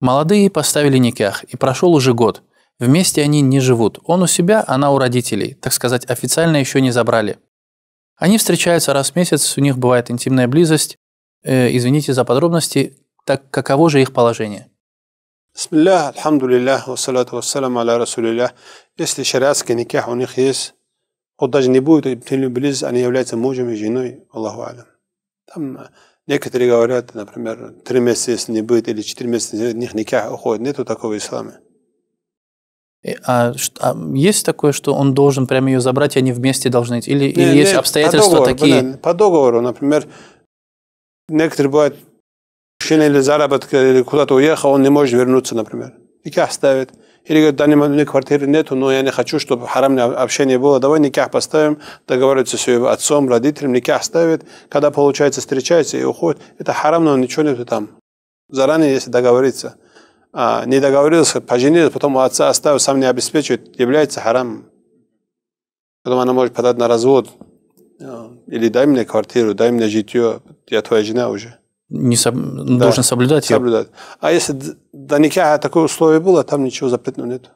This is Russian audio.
Молодые поставили никях, и прошел уже год. Вместе они не живут. Он у себя, она у родителей. Так сказать, официально еще не забрали. Они встречаются раз в месяц, у них бывает интимная близость. Э, извините за подробности. Так каково же их положение? Бисмиллях, альхамдулиллях, вассалату вассалам аля расулиллях. Если шариатский никях у них есть, он даже не будет интимной близости, они являются мужем и женой. Аллаху алям. Там э, некоторые говорят, например, три месяца, если не будет, или четыре месяца, если них никях уходит. Нету такого ислама. А, а есть такое, что он должен прямо ее забрать, и они вместе должны идти? Или, не, или не, есть обстоятельства по договору, такие? по договору, например, некоторые бывают мужчина или заработка, или куда-то уехал, он не может вернуться, например. Никак ставит. Или говорит, не мне квартиры нету, но я не хочу, чтобы харамное общение было. Давай никях поставим, договариваются с ее отцом, родителем, никях ставит. Когда получается, встречается и уходит. Это харам, но ничего нету там. Заранее, если договориться. А, не договорился, поженились, потом у отца оставил, сам не обеспечивает, является харам. Потом она может подать на развод. Э, или дай мне квартиру, дай мне житье, я твоя жена уже не соб... да, должен соблюдать. Соблюдать. А если до никаха такое условие было, там ничего запретного нет.